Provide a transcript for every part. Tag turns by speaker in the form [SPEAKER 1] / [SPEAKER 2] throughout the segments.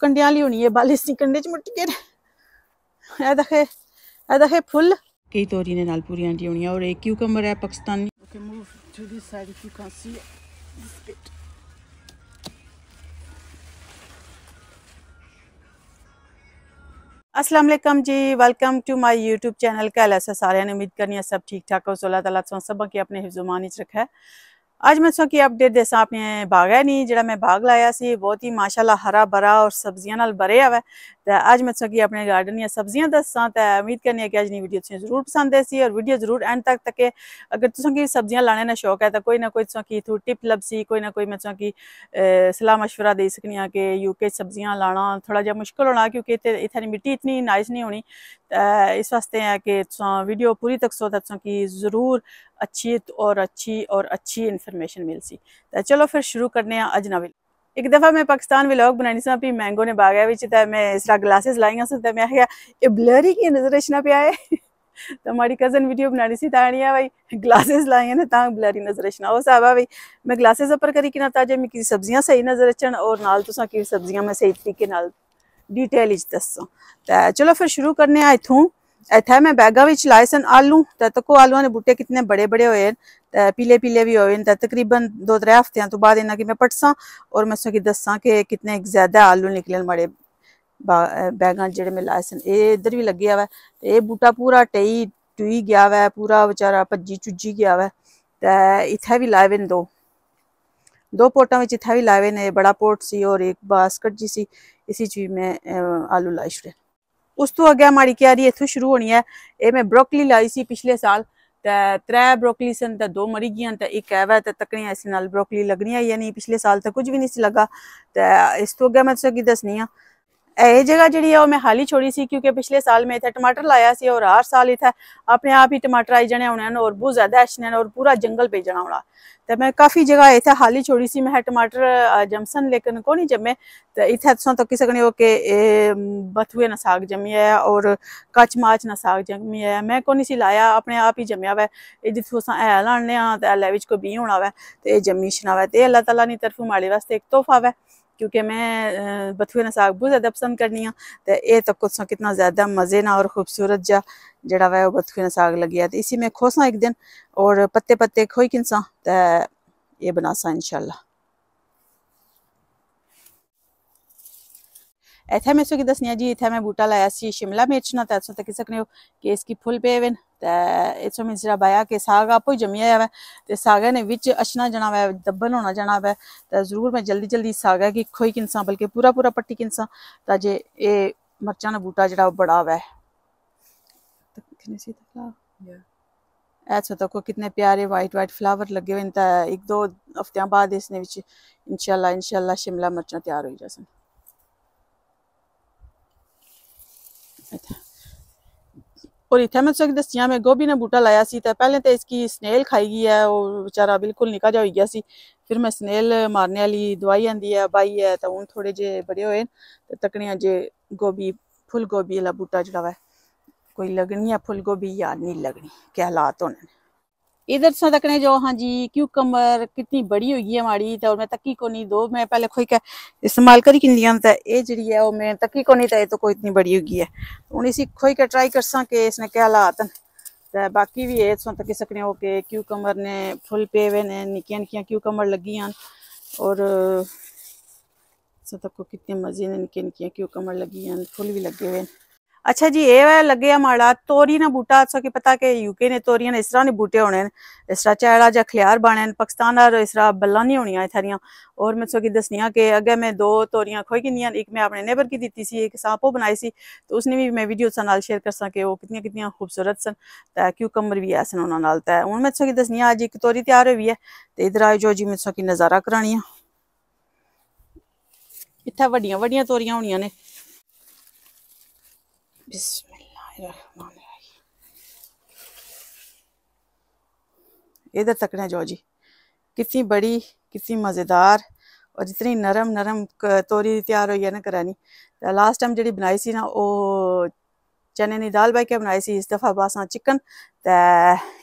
[SPEAKER 1] कंडे वाली होनी है बाली सी कंडे च मुट्टी गेरे ए देखे ए देखे फुल कई तोरी ने नाल पूरी आंटी होनी है और एक क्यूकम्बर है Pakistani okay move to this side if you can see this bit Aslam ji welcome to my YouTube channel कैल सारे ने उम्मीद करनी है सब ठीक ठाक हो सोलह तला सबक अपने हिजुमान रखा है अज मैं तुम की अपडेट दसा अपने बाग है नहीं जो मैं बाग लाया से बहुत ही माशाला हरा भरा और सब्जियां भरे हुआ है तो अज मैं तुम्हें अपने गार्डन या सब्जियां दसा तो उम्मीद करनी है कि अज वीडियो तुम्हें जरूर पसंद है सी और वीडियो जरूर एंड तक तक अगर तुसा सब्जियां लाने का शौक है तो कोई ना कोई तुसा की टिप लभसी कोई ना कोई मैं तुसा सलाह मशवरा दे सकनी हाँ कि यूके सब्जियां लाना थोड़ा जहा मुश्किल होना क्योंकि इतनी मिट्टी इतनी नाइस नहीं होनी इस वास्ते है कि वीडियो पूरी तक सो तो की जरूर अच्छी और अच्छी और अच्छी इन्फॉर्मेशन मिलसी तो चलो फिर शुरू करने अज नवी ਇੱਕ ਦਫਾ ਮੈਂ ਪਾਕਿਸਤਾਨ ਵਲੌਗ ਬਣਾਣੀ ਸੀ ਆਪੀ ਮੈਂਗੋ ਨੇ ਬਾਗਿਆ ਵਿੱਚ ਤਾਂ ਮੈਂ ਇਸ ਤਰ੍ਹਾਂ ਗਲਾਸਸ ਲਾਈਆਂ ਸੀ ਤਾਂ ਮੈਂ ਕਿਹਾ ਇਹ ਬਲਰੀ ਕੀ ਨਜ਼ਰ ਨਾ ਪਿਆ ਹੈ ਤਾਂ ਮਾੜੀ ਕਜ਼ਨ ਵੀਡੀਓ ਬਣਾਣੀ ਸੀ ਤਾਂ ਆਣੀਆ ਬਈ ਗਲਾਸਸ ਲਾਈਆਂ ਨੇ ਤਾਂ ਬਲਰੀ ਨਜ਼ਰ ਨਾ ਉਹ ਸਾਬਾ ਬਈ ਮੈਂ ਗਲਾਸਸ ਉੱਪਰ ਕਰੀ ਕਿ ਨਾ ਤਾਂ ਜੇ ਮੈਂ ਕੀ ਸਬਜ਼ੀਆਂ ਸਹੀ ਨਜ਼ਰ ਅਚਣ ਔਰ ਨਾਲ ਤੁਸੀਂ ਕੀ ਸਬਜ਼ੀਆਂ ਮੈਂ ਸਹੀ ਤਰੀਕੇ ਨਾਲ ਡਿਟੇਲ ਵਿੱਚ ਦੱਸਾਂ ਤਾਂ ਚਲੋ ਫਿਰ ਸ਼ੁਰੂ ਕਰਨੇ ਆ ਇਥੋਂ ਇੱਥੇ ਮੈਂ ਬੈਗਾਂ ਵਿੱਚ ਲਾਏ ਸਨ ਆਲੂ ਤੇ ਤੱਕੋ ਆਲੂਆਂ ਦੇ ਬੂਟੇ ਕਿੰਨੇ ਬੜੇ ਬੜੇ ਹੋਏ ਤੇ ਪੀਲੇ ਪੀਲੇ ਵੀ ਹੋਏ ਤੇ ਤਕਰੀਬਨ 2-3 ਹਫ਼ਤਿਆਂ ਤੋਂ ਬਾਅਦ ਇਹਨਾਂ ਕੀ ਮੈਂ ਪਟਸਾਂ ਔਰ ਮੈਂ ਸੋ ਕੀ ਦੱਸਾਂ ਕਿ ਕਿੰਨੇ ਜ਼ਿਆਦਾ ਆਲੂ ਨਿਕਲਣ ਮੜੇ ਬੈਗਾਂ ਜਿਹੜੇ ਮੈਂ ਲਾਏ ਸਨ ਇਹ ਇੱਧਰ ਵੀ ਲੱਗਿਆ ਵਾ ਤੇ ਇਹ ਬੂਟਾ ਪੂਰਾ ਟਈ ਟੁਈ ਗਿਆ ਵਾ ਪੂਰਾ ਵਿਚਾਰਾ ਭੱਜੀ ਚੁੱਜੀ ਗਿਆ ਵਾ ਤੇ ਇੱਥੇ ਵੀ ਲਾਏ ਵੇਨ ਦੋ दो पोटा में जिथा भी लावे ने बड़ा पोट सी और एक बास्केट जी सी इसी चीज में आलू लाई छुड़े उस तो अगे हमारी क्यारी इतों शुरू होनी है ये मैं ब्रोकली लाई सी पिछले साल तो त्रै ब्रोकली सन तो दो मरी गई तो एक है वह तो तकनी इस ब्रोकली लगनी है नहीं पिछले साल तो कुछ भी नहीं सी लगा तो इस तो अगर मैं तुझे दसनी हाँ ये जगह जी मैं हाल ही छोड़ी सी क्योंकि पिछले साल मैं इतना टमाटर लाया से और हर साल इतना अपने आप ही टमाटर आई जाने होने और बहुत ज्यादा अच्छे और पूरा जंगल पे जाना होना तो मैं काफ़ी जगह इतना हाल ही छोड़ी सी मैं टमाटर जमसन लेकिन कौन ही जमे तो इतना तुम तकी सकने हो कि बथुए ना साग जमी है और कच माच न साग जमी है मैं कौन सी लाया अपने आप ही जमया वै ये जितों हैल आने हैल कोई बीह होना वै तो यह जमी छना वै तो अल्लाह तला तरफ माड़े वास्ते एक तोहफा वै क्योंकि मैं बथुए ने साग बहुत ज़्यादा पसंद करनी हाँ तो यह तो कुछ कितना ज़्यादा मज़े ना और खूबसूरत जहा जड़ा वह बथुए ने साग लगे तो इसी में खोसा एक दिन और पत्ते पत्ते खोई किनसा तो ये बनासा इनशाला इतने में दस जी ඇතැම දස්නයජී තැම බුටල ඇසි ශිමලා මේච්න තැත්සත කිසකනයෝ කේස්කි ෆුල් පේවෙන් එත්සොම ඉසිර බයා कि साग आपो जमिया है ते सागा ने बिच अछना जना है दब्बन होना जाना है तो जरूर मैं जल्दी जल्दी सागा की खोई किनसा बल्कि पूरा पूरा पट्टी किनसा ताजे ये मर्चा ना बूटा जरा बड़ा है ऐसा तो तक तो कितने प्यारे वाइट वाइट फ्लावर लगे हुए हैं एक दो हफ्त बाद इसने इंशाल्लाह इंशाल्लाह शिमला मर्चा तैयार हो जा और इतने मैं सकती दस्सिया मैं गोभी ने बूटा लाया सी पहले तो इसकी स्नेल खाई गई है वो बेचारा बिल्कुल निका जहा हो गया सी फिर मैं स्नेल मारने वाली दवाई आँदी है बाई है तो हूँ थोड़े जे बड़े होए तो तकने जे गोभी फुल गोभी वाला बूटा जोड़ा वै कोई लगनी है फुल गोभी या नहीं लगनी क्या हालात होने इधर से तकने जो हाँ जी क्यूकम्बर कितनी बड़ी हुई है माड़ी तो मैं तकी को नहीं दो मैं पहले खोई का इस्तेमाल करी कि लिया था तो ये जी है वो मैं तकी को नहीं था तो ये तो कोई इतनी बड़ी हुई है तो हूँ इसी खोई का ट्राई कर सा कि इसने क्या हालात हैं तो बाकी भी इस तकी सकने हो कि क्यूकम्बर ने फुल पे हुए ने निकिया निकिया क्यूकम्बर लगी हैं और तक कितने मजे ने निकिया निकिया क्यूकम्बर लगी हैं फुल भी लगे हुए हैं अच्छा जी ए लगे माड़ा तोरी ना बूटा सो अच्छा की पता के यूके ने तोरिया ने इस तरह ने बूटे होने इस तरह चैड़ा जहा खलियार बने पाकिस्तान इस तरह बल्ला नहीं होनी इतना दिन और मैं सो की दसनी कि अगर मैं दो तोरिया खोई कि एक मैं अपने नेबर की दी एक सांपो बनाई सी तो उसने भी मैं वीडियो शेयर कर सके कितनी कितनी खूबसूरत सन कमर भी है सन उन्होंने हूँ मैं सो की दसनी अज एक तोरी तैयार हुई है तो इधर आ जी मैं सो की नज़ारा करानी है इतना वोरिया होनी ने बिस्मिल्लाहिर्रहमानिर्रहीम इधर तक तकने जाओ जी कितनी बड़ी कितनी मज़ेदार और इतनी नरम नरम तोरी तैयार हुई है ना करानी तो लास्ट टाइम जी बनाई सी ना वो चने की दाल पाई बनाई सी इस दफ़ा बस चिकन तो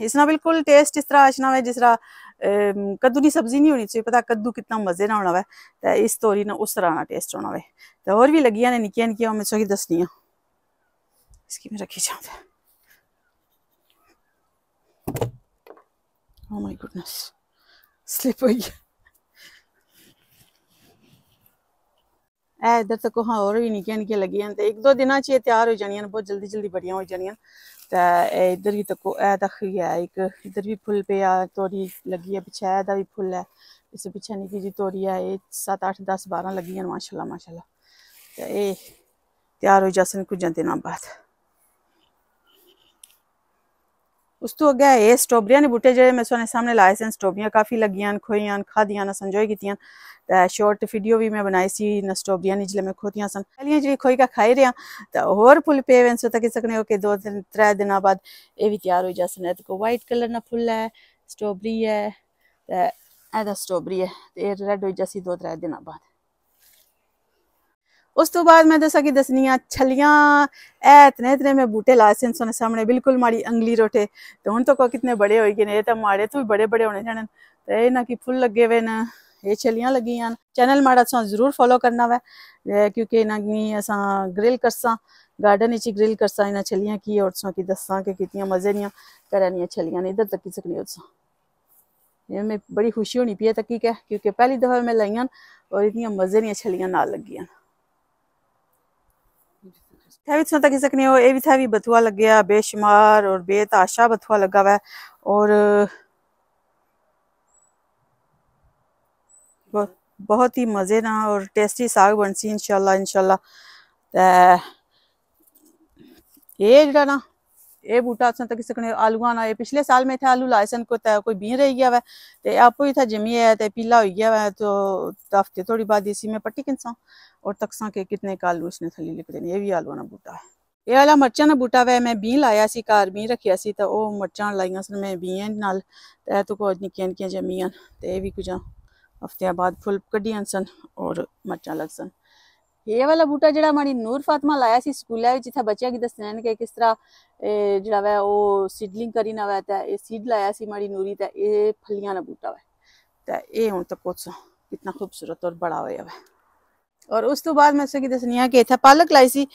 [SPEAKER 1] इसना बिल्कुल टेस्ट इस तरह अच्छा वे जिस तरह कद्दू की सब्जी नहीं होनी चाहिए पता कद्दू कितना मज़े ना होना वे तो इस तोरी ना उस तरह ना टेस्ट होना वे तो और भी लगिया ने निकिया निकिया मैं सोच दसनी हूँ इसकी मेरा खिंचाव था ओह माय गुडनेस स्लिप हो गया इधर तक तो हाँ और भी निक्किया निक्किया तो एक दो दिन च तैयार हो जानियां बहुत जल्दी जल्दी बड़िया हो जानियां तो इधर भी तक ए तक ही है एक इधर भी फुल पे आ तोरी लगी है पिछे ऐसा भी फुल है इस पिछे निकी जी तोरी है ये सत्त अठ दस बारह लगी माशाल्लाह माशाल्लाह तो ये तैयार हो जासन कुछ दिन बाद उस तू तो अगर ये स्ट्राबेरिया ने बूटे जो मैं सोने सामने लाए से स्ट्राबेरिया काफ़ी लगियां खोईया खादियां संजोय कितिया शॉर्ट वीडियो भी मैं बनाई सी ना स्ट्राबेरिया ने जल्द मैं खोतियां सन पहले जी खोई का खाई रहा तो होर फुल पे वे सो तक सकने के दो दिन त्रै दिन बाद ये भी तैयार हो जा सन ए वाइट कलर ना फुल है स्ट्रॉबेरी है स्ट्रॉबेरी है रेड हो जा दो त्रै दिन बाद उस तो बाद मैं दसा कि दसनी हाँ छलियाँ ऐ इतने इतने मैं बूटे लाए सन सोने सामने बिल्कुल माड़ी अंगली रोटे तो हूँ तो कितने बड़े हो गए तो माड़े तो भी बड़े बड़े होने जाने तो ना कि फुल लगे हुए ना ये छलियाँ लगी हैं चैनल माड़ा सा जरूर फॉलो करना वे क्योंकि इन्हें इन्होंने ग्रिल करसा गार्डन ही ग्रिल करसा इन्हें छलियाँ की और सौ कि दसा कि कितनी मजे दियाँ घरें छलियाँ नहीं इधर तक ही सकनी उस बड़ी खुशी होनी पी है तक क्योंकि पहली दफा मैं लाइया और इतनी मजे दियाँ छलियाँ ना लगियां थावी तुम तकी सकने हो ये भी थावी बथुआ लग गया बेशुमार और बेताशा बथुआ लगा हुआ और बहुत, ही मज़े ना और टेस्टी साग बन सी इनशाला इनशाला ये जरा ना ये बूटा तुम तक सकने आलू ना ये पिछले साल में इतने आलू लाए सन को कोई बीह रही गया वै तो आपो इतना जमी है तो पीला हो गया वै तो हफ्ते थोड़ी बाद इसी में पट्टी किनसा और तकसा के कितने का आलू उसने थली लिख देनी ये भी आलू ना बूटा है ये वाला मर्चा ना बूटा वे मैं बीह लाया सी घर बीह रखिया सी तो वह मर्चा लाइया सर मैं बीह नाल तो कुछ निकिया निकिया जमीन तो यह भी कुछ हफ्तिया बाद फुल क्ढ़िया सन और मरचा लग सन ये वाला बूटा जरा माड़ी नूर फातमा लाया सी स्कूल जिते बच्चे की दसने के किस तरह जरा वै वो सीडलिंग करी ना वै तो यह सीड लाया सी माड़ी नूरी तो यह फलिया ना बूटा वे तो यह हूँ तक कुछ कितना खूबसूरत और बड़ा होया वै और उस तो बाद मैं सी दसनी हाँ कि इतना पालक लाई सी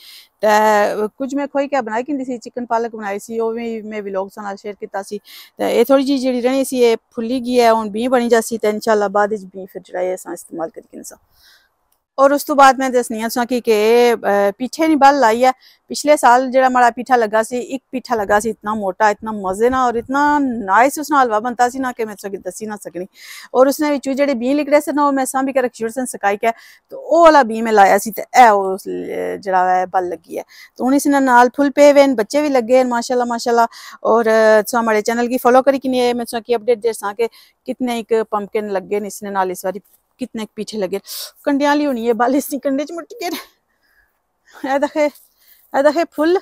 [SPEAKER 1] कुछ मैं खोई क्या बनाई कहती चिकन पालक बनाई सी वह भी मैं बिलोग शेयर किया थोड़ी जी जी रही सी फुली गई है हूँ बीह बनी जा सी तो इन शाला बाद बीह फिर जरा इस्तेमाल करके और उस तू तो बाद मैं दसनी हाँ सी कि पीठे नहीं बल लाई है पिछले साल जो माड़ा पीठा लगा सी एक पीठा लगा सी इतना मोटा इतना मजे ना और इतना नाइस उसना हलवा बनता सी ना कि मैं तो दसी ना सकनी और उसने जो बीह निकले से ना मैं सामी के रखी सन सकाई के तो वो वाला बीह मैं लाया सी है जरा वह बल लगी है तो हूँ इसने नाल फुल पे हुए बच्चे भी लगे माशाला माशाला और माड़े चैनल की फॉलो करी कि नहीं मैं तो अपडेट दे सके कितने एक पंपकिन लगे इसने इस बार कितने पीछे लगे कंडियाली होनी है बाली सी कंडे च मुट गए देखे फुल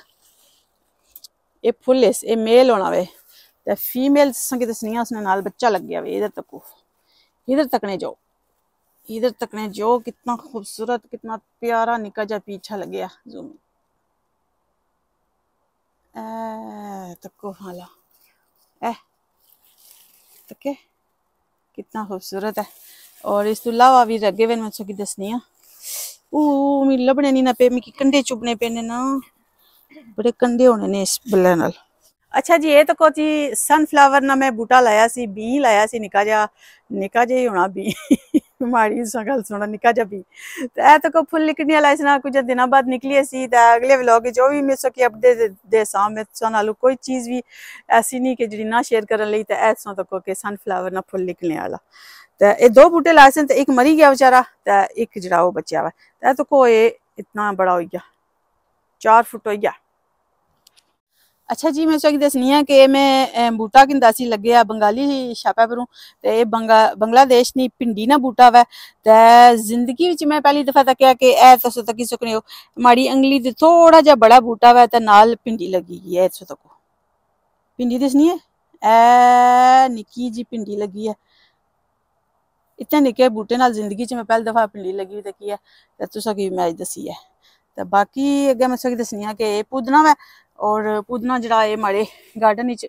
[SPEAKER 1] ये फुल इस ये मेल होना वे तो फीमेल संग दसनी उसने नाल बच्चा लग गया वे इधर तक इधर तक ने जाओ इधर तक ने जाओ कितना खूबसूरत कितना प्यारा निका जा पीछा लग गया जूम तको हाला ए तके कितना खूबसूरत है और इस तो लावा भी अगे वे मैं तुसेंगी दस्सनी आं ओह् मिगी लब्भने ना पे मिगी कंडे चुभने पे ना बड़े कंडे होने ने इस बल्ले नाल अच्छा जी ये तो कोई सनफ्लावर ना मैं बूटा लाया सी बी लाया सी निका जा निका जा होना बी माड़ी गल सुना निका जा बी तो ए तो को फुल निकलने वाला इसना कुछ दिनों बाद निकली सी तो अगले व्लॉग जो भी मैं सकी अपडेट दे सां मैं तुसा नालों कोई चीज़ भी ऐसी नहीं कि जी ना शेयर करने लिए तो ऐसा तो को के सनफ्लावर ना फुल निकलने वाला तो दो बूटे लाए सन तो एक मरी गया बेचारा तो एक जरा वो बचा हुआ तो तो ये इतना बड़ा हो गया चार फुट हो गया अच्छा जी मैं तुसें दसनी आं कि मैं बूटा किंदा सी लग्गेआ बंगाली छापा परूं ते एह् बंगा बंगलादेश भिंडी ना बूटा होवे ते जिंदगी विच मैं पैह्ली दफा तक्केआ कि एह् तुस तक्की सकने हो माड़ी अंगली ते थोड़ा जहा बड़ा बूटा होवे ते नाल भिंडी लगी गेई ऐ इत्थों तक भिंडी दसनी ऐ निक्की जी भिंडी लगी है ਇਤਨੇ ਨਿੱਕੇ ਬੂਟੇ ਨਾਲ ਜ਼ਿੰਦਗੀ 'ਚ ਮੈਂ ਪਹਿਲ ਦਫਾ ਭਿੰਡੀ ਲੱਗੀ ਤੇ ਕੀ ਹੈ ਤੇ ਤੁਸਾਂ ਕੀ ਮੈਂ ਦੱਸੀ ਹੈ ਤੇ ਬਾਕੀ ਅੱਗੇ ਮੈਂ ਸੋਚੀ ਦੱਸਣੀ ਆ ਕਿ ਇਹ ਪੁਦਨਾ ਵੈ ਔਰ ਪੁਦਨਾ ਜਿਹੜਾ ਇਹ ਮਾੜੇ ਗਾਰਡਨ 'ਚ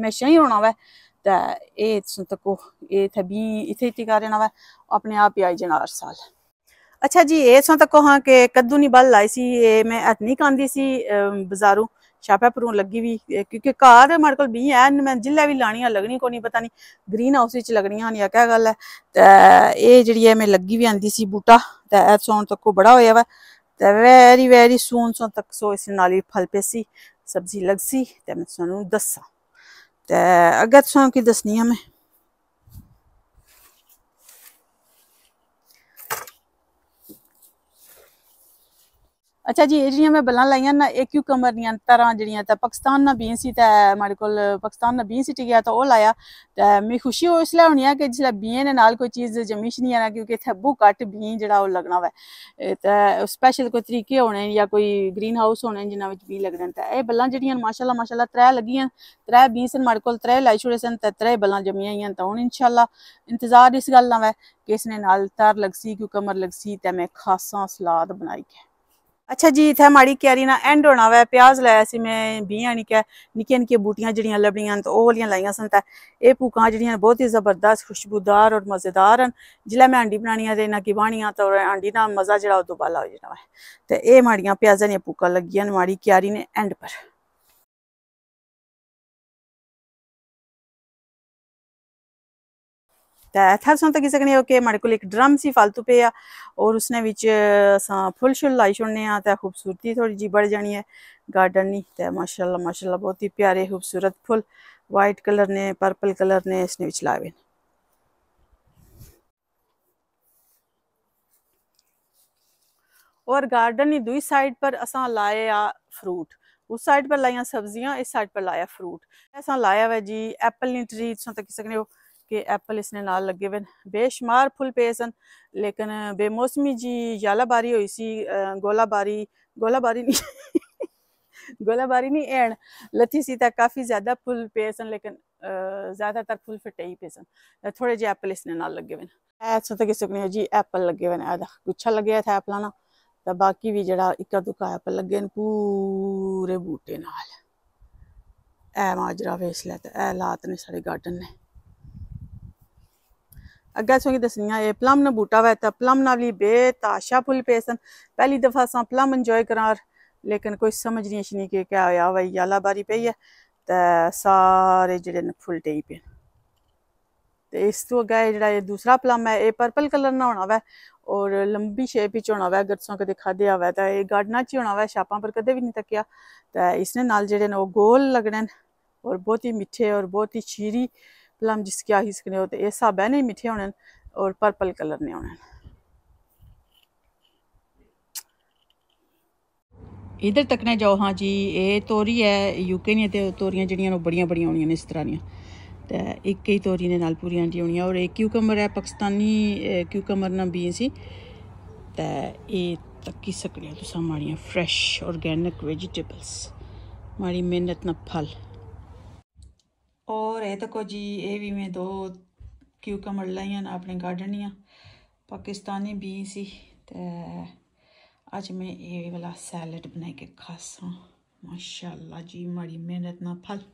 [SPEAKER 1] ਮੈਸ਼ਾ ਹੀ ਹੋਣਾ ਵੈ ਤਾਂ ਇਹ ਤੁਸੀਂ ਤੱਕੋ ਇਹ ਤੇ ਵੀ ਇਥੇ ਹੀ ਟਿਕਾ ਰਹਿਣਾ ਵੈ ਆਪਣੇ ਆਪ ਹੀ ਆਈ ਜਨਾਰ ਸਾਲ ਅੱਛਾ ਜੀ ਇਹ ਤੁਸੀਂ ਤੱਕੋ ਹਾਂ ਕਿ ਕਦੂ ਨਹੀਂ ਬਲ ਲਾਈ ਸੀ ਇਹ ਮੈਂ ਅਤਨੀ ਕਾਂਦੀ ਸੀ ਬਾਜ਼ਾਰੋਂ ਛਾਪਾ ਪਰੂ ਲੱਗੀ ਵੀ ਕਿਉਂਕਿ ਦੇ ਮਾਰ ਕੋਲ ਵੀ ਐ ਮੈਂ ਜਿੱਲੇ ਵੀ ਲਾਣੀਆਂ ਲੱਗਣੀ ਕੋ ਨਹੀਂ ਪਤਾ ਨਹੀਂ ਗ੍ਰੀਨ ਹਾਊਸ ਵਿੱਚ ਲੱਗਣੀਆਂ ਹਨ ਜਾਂ ਕਿਆ ਗੱਲ ਹੈ ਤੇ ਇਹ ਜਿਹੜੀ ਐ ਮੈਂ ਲੱਗੀ ਵੀ ਆਂਦੀ ਸੀ ਬੂਟਾ ਤੇ ਐ ਸੌਣ ਤੱਕ ਕੋ ਬੜਾ ਹੋਇਆ ਵਾ ਤੇ ਵੈਰੀ ਵੈਰੀ ਸੂਨ ਸੌਣ ਤੱਕ ਸੋ ਇਸ ਨਾਲ ਹੀ ਫਲ ਪੈਸੀ ਸਬਜ਼ੀ ਲੱਗ ਸੀ ਤੇ ਮੈਂ ਤੁਹਾਨੂੰ ਦੱਸਾਂ ਤੇ ਅਗਰ ਤੁਹਾਨੂੰ ਕੀ ਦੱਸਣੀ ਆ ਮੈਂ अच्छा जी जी मैं बल्ला लाइया ना एक कमर तरह जो पाकिस्तान ना बीह सी ते मेरे को पाकिस्तान ना बीह सीटी गया तो वह लाया तो मैं खुशी उसलै होनी है कि जिस बीह ने नाल कोई चीज़ जमीश नहीं आना क्योंकि इतने बहुत घट बीह जो लगना वै तो स्पैशल कोई तरीके होने या कोई ग्रीन हाउस होने जिन्होंने बीह लगने तो यह बल्ला जाशाला माशाला त्रै लगी हैं त्रै बीह सन मेरे को त्रै लाई छोड़े सन त्रै बल्ला जमी आई हैं तो हूँ इनशाला इंतजार इस गल ना वै कि इसने नाल तर लग सी क्यूकमर लग तो मैं खासा सलाद बनाई है अच्छा जी इत्थै माड़ी क्यारी ना एंड होना वै प्याज लाया सी मैं बीह यानी कि निकिया निक्कियां बूटियां जड़िया लभनियां तो वह वाली लाइया सन ते भूक भूकां बहुत ही ज़बरदस्त खुशबूदार और मज़ेदार हैं जिल्लै मैं आंडी बनानियां ते इन्ना की बाह्नियां तो आंडी का मज़ा जरा ओह् हो जाए तो यह माड़िया प्याजा दूक लगियां माड़ी क्यारी ने एंड पर थैथर तक सकने कि मेरे को एक ड्रम सी फालतू पे आ और उसने बिच फुल शुल लाई छोड़ने खूबसूरती थोड़ी जी बढ़ जानी है गार्डन नहीं तो माशाला माशाला बहुत ही प्यारे खूबसूरत फुल वाइट कलर ने पर्पल कलर ने इसने बिच लाए और गार्डन की दुई साइड पर असा लाए आ फ्रूट उस साइड पर लाइया सब्जियां इस साइड पर लाया फ्रूट असा लाया हुआ जी एप्पल ट्री तुम तक सकने हो कि एप्पल इसने नाल लगे हुए बेशुमार फुल पे सन लेकिन बेमौसमी जी जालाबारी हुई सी गोलाबारी गोलाबारी नहीं गोलाबारी नहीं एण लथी सी तक काफ़ी ज़्यादा फुल पे सन लेकिन ज़्यादातर फुल फिटे ही पे सन थोड़े जे एप्पल इसने नाल लगे हुए ऐसा तो किसी को जी एप्पल लगे हुए हैं गुच्छा लगे था एप्पल ना तो बाकी भी जरा इक्का दुक्का एप्पल लगे पूरे बूटे नाल ऐ माजरा वे इसलिए तो ऐ लात ने साढ़े गार्डन ने अगर तुसेंगी दस्सनी आं प्लम न बूटा होऐ ते प्लम नाली बेताशा फुल पे सन पहली दफा अस प्लम इंजॉय करा लेकिन कोई समझ नहीं अच्छी कि क्या हो भाई आला बारी पेई है तो सारे जड़े फुल टे पे तो इस तू अग्गै जो दूसरा प्लम है ये पर्पल कलर ना होना होऐ और लंबी शेप ही होना होऐ अगर तुसें कद खादे आवे तो एह् गार्डना च होना होऐ छापां पर कदें भी नहीं थकिया तो इसने नाल जो गोल लगने और बहुत ही मिठे और बहुत ही शीरी प्लम जिसके आही सकने हो तो इस हिसाबै ने मिठे होने और पर्पल कलर ने होने इधर तक ने जाओ हाँ जी ये तोरी है यूके दियां ते तोरियां जेह्ड़ियां ओह् बड़ियां बड़ियां इस तरह दियां ते इक ही तोरी ने नाल पूरियां जी होनियां और एह् क्यूकम्बर है पाकिस्तानी क्यूकमर ना बीन्स ही ये एह् तक्की सकने तुस तो माड़ियां फ्रैश ऑर्गेनिक वेजिटेबल्स माड़ी मेहनत न फल ਔਰ ਇਹ ਤੱਕੋ ਜੀ ਇਹ ਵੀ ਮੈਂ ਦੋ ਕਿਊਕਮਰ ਲਈਆਂ ਆਪਣੇ ਗਾਰਡਨੀਆਂ ਪਾਕਿਸਤਾਨੀ ਬੀ ਸੀ ਤੇ ਅੱਜ ਮੈਂ ਇਹ ਵਾਲਾ ਸੈਲਡ ਬਣਾ ਕੇ ਖਾਸਾਂ ਮਾਸ਼ਾਅੱਲਾ ਜੀ ਮਾੜੀ ਮਿਹਨਤ ਨਾਲ ਫਲ